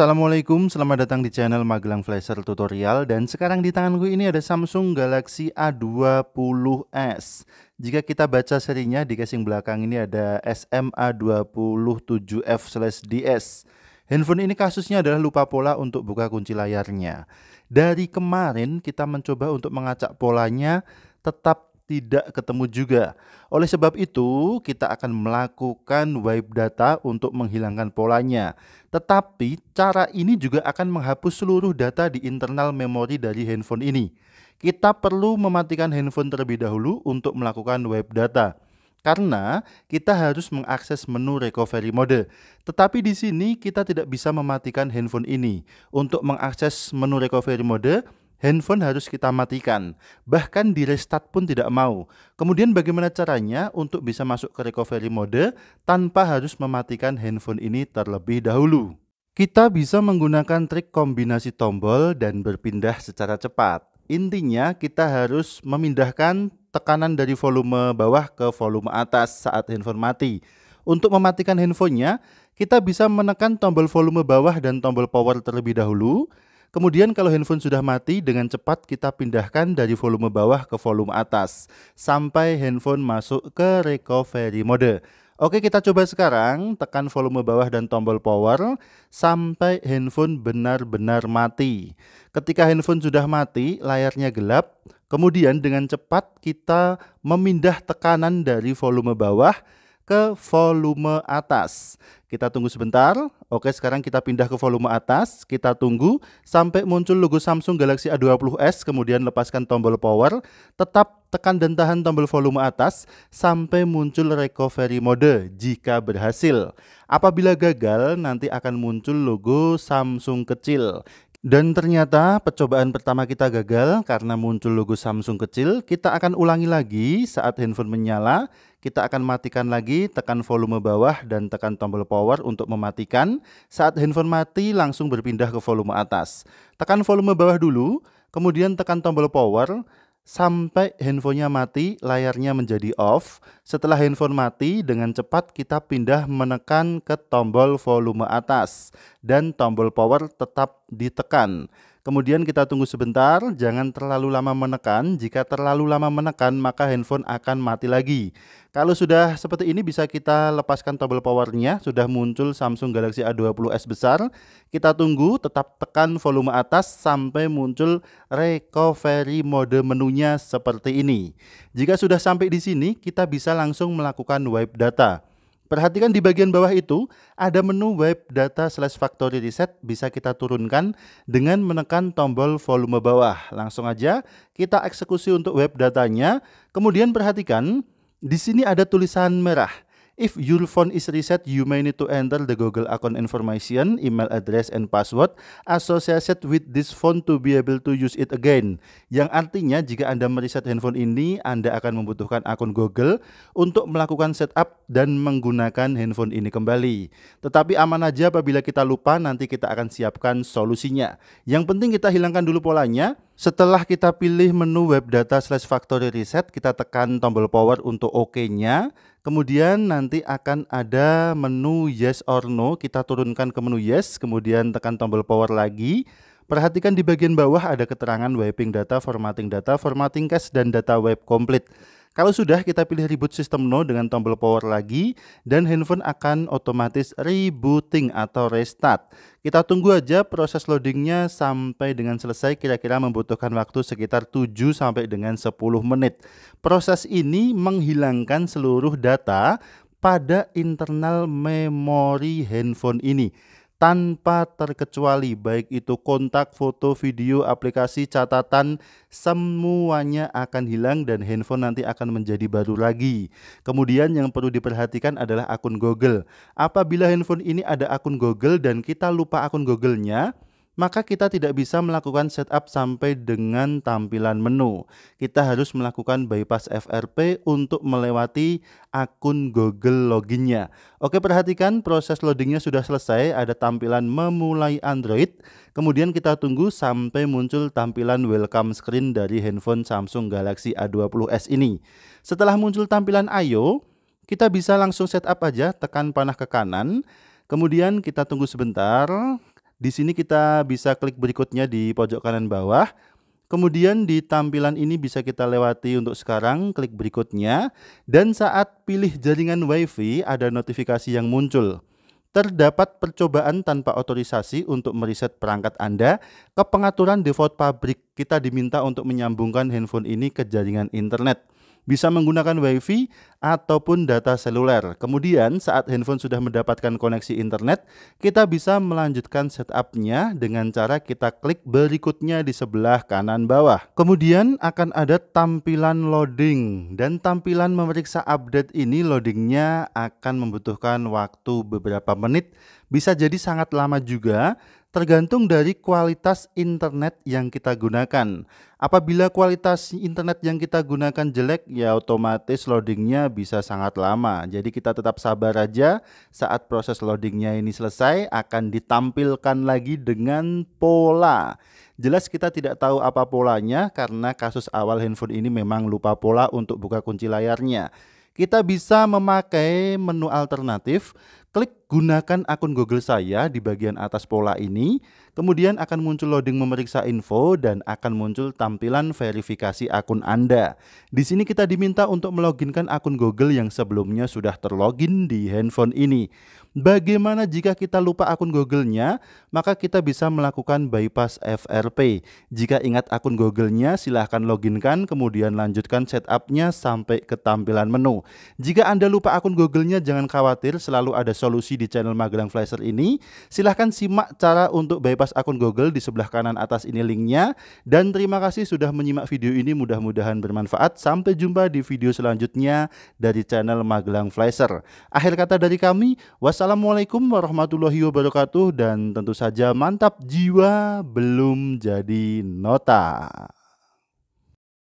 Assalamualaikum, selamat datang di channel Magelang Flasher Tutorial dan sekarang di tanganku ini ada Samsung Galaxy A20s jika kita baca serinya di casing belakang ini ada SMA27F/DS Handphone ini kasusnya adalah lupa pola untuk buka kunci layarnya dari kemarin kita mencoba untuk mengacak polanya tetap tidak ketemu juga. Oleh sebab itu, kita akan melakukan wipe data untuk menghilangkan polanya. Tetapi, cara ini juga akan menghapus seluruh data di internal memori dari handphone ini. Kita perlu mematikan handphone terlebih dahulu untuk melakukan wipe data. Karena kita harus mengakses menu recovery mode. Tetapi di sini kita tidak bisa mematikan handphone ini. Untuk mengakses menu recovery mode, handphone harus kita matikan. Bahkan di restart pun tidak mau. Kemudian bagaimana caranya untuk bisa masuk ke recovery mode tanpa harus mematikan handphone ini terlebih dahulu? Kita bisa menggunakan trik kombinasi tombol dan berpindah secara cepat. Intinya kita harus memindahkan tekanan dari volume bawah ke volume atas saat handphone mati. Untuk mematikan handphonenya, kita bisa menekan tombol volume bawah dan tombol power terlebih dahulu, Kemudian kalau handphone sudah mati, dengan cepat kita pindahkan dari volume bawah ke volume atas sampai handphone masuk ke recovery mode. Oke, kita coba sekarang tekan volume bawah dan tombol power sampai handphone benar-benar mati. Ketika handphone sudah mati, layarnya gelap. Kemudian dengan cepat kita memindah tekanan dari volume bawah ke volume atas. Kita tunggu sebentar. Oke, sekarang kita pindah ke volume atas. Kita tunggu sampai muncul logo Samsung Galaxy A20s, kemudian lepaskan tombol power. Tetap tekan dan tahan tombol volume atas sampai muncul recovery mode jika berhasil. Apabila gagal, nanti akan muncul logo Samsung kecil. Dan ternyata percobaan pertama kita gagal karena muncul logo Samsung kecil. Kita akan ulangi lagi saat handphone menyala kita akan matikan lagi, tekan volume bawah dan tekan tombol power untuk mematikan. Saat handphone mati langsung berpindah ke volume atas. Tekan volume bawah dulu, kemudian tekan tombol power sampai handphonenya mati, layarnya menjadi off. Setelah handphone mati, dengan cepat kita pindah menekan ke tombol volume atas dan tombol power tetap ditekan. Kemudian kita tunggu sebentar, jangan terlalu lama menekan. Jika terlalu lama menekan, maka handphone akan mati lagi. Kalau sudah seperti ini bisa kita lepaskan tombol powernya, sudah muncul Samsung Galaxy A20s besar. Kita tunggu, tetap tekan volume atas sampai muncul recovery mode menunya seperti ini. Jika sudah sampai di sini, kita bisa langsung melakukan wipe data. Perhatikan di bagian bawah itu ada menu web data slash factory reset bisa kita turunkan dengan menekan tombol volume bawah. Langsung aja kita eksekusi untuk web datanya. Kemudian perhatikan di sini ada tulisan merah If your phone is reset, you may need to enter the Google account information, email address, and password associated with this phone to be able to use it again. Yang artinya jika Anda mereset handphone ini, Anda akan membutuhkan akun Google untuk melakukan setup dan menggunakan handphone ini kembali. Tetapi aman aja apabila kita lupa, nanti kita akan siapkan solusinya. Yang penting kita hilangkan dulu polanya, setelah kita pilih menu web data slash factory reset, kita tekan tombol power untuk OK-nya. kemudian nanti akan ada menu yes or no, kita turunkan ke menu yes, kemudian tekan tombol power lagi. Perhatikan di bagian bawah ada keterangan wiping data, formatting data, formatting cache, dan data web complete. Kalau sudah, kita pilih reboot system no dengan tombol power lagi, dan handphone akan otomatis rebooting atau restart. Kita tunggu aja proses loadingnya sampai dengan selesai, kira-kira membutuhkan waktu sekitar 7 sampai dengan 10 menit. Proses ini menghilangkan seluruh data pada internal memori handphone ini tanpa terkecuali baik itu kontak, foto, video, aplikasi, catatan semuanya akan hilang dan handphone nanti akan menjadi baru lagi. Kemudian yang perlu diperhatikan adalah akun Google. Apabila handphone ini ada akun Google dan kita lupa akun Google-nya, maka kita tidak bisa melakukan setup sampai dengan tampilan menu. Kita harus melakukan bypass FRP untuk melewati akun Google loginnya. Oke, perhatikan proses loadingnya sudah selesai, ada tampilan memulai Android. Kemudian kita tunggu sampai muncul tampilan welcome screen dari handphone Samsung Galaxy A20s ini. Setelah muncul tampilan IO, kita bisa langsung setup aja, tekan panah ke kanan. Kemudian kita tunggu sebentar, di sini kita bisa klik berikutnya di pojok kanan bawah. Kemudian di tampilan ini bisa kita lewati untuk sekarang, klik berikutnya. Dan saat pilih jaringan WiFi, ada notifikasi yang muncul. Terdapat percobaan tanpa otorisasi untuk meriset perangkat Anda ke pengaturan default pabrik. Kita diminta untuk menyambungkan handphone ini ke jaringan internet bisa menggunakan WiFi ataupun data seluler. Kemudian saat handphone sudah mendapatkan koneksi internet, kita bisa melanjutkan setupnya dengan cara kita klik berikutnya di sebelah kanan bawah. Kemudian akan ada tampilan loading dan tampilan memeriksa update ini loadingnya akan membutuhkan waktu beberapa menit, bisa jadi sangat lama juga tergantung dari kualitas internet yang kita gunakan. Apabila kualitas internet yang kita gunakan jelek, ya otomatis loadingnya bisa sangat lama. Jadi kita tetap sabar aja saat proses loadingnya ini selesai akan ditampilkan lagi dengan pola. Jelas kita tidak tahu apa polanya karena kasus awal handphone ini memang lupa pola untuk buka kunci layarnya. Kita bisa memakai menu alternatif Klik gunakan akun Google saya di bagian atas pola ini, kemudian akan muncul loading memeriksa info dan akan muncul tampilan verifikasi akun Anda. Di sini kita diminta untuk meloginkan akun Google yang sebelumnya sudah terlogin di handphone ini. Bagaimana jika kita lupa akun Google-nya? Maka kita bisa melakukan bypass FRP. Jika ingat akun Google-nya, silahkan loginkan, kemudian lanjutkan setupnya sampai ke tampilan menu. Jika Anda lupa akun Google-nya, jangan khawatir, selalu ada solusi di channel Magelang Flasher ini, silahkan simak cara untuk bypass akun Google di sebelah kanan atas ini linknya. Dan terima kasih sudah menyimak video ini, mudah-mudahan bermanfaat. Sampai jumpa di video selanjutnya dari channel Magelang Flasher. Akhir kata dari kami, wassalamualaikum warahmatullahi wabarakatuh dan tentu saja mantap jiwa belum jadi nota.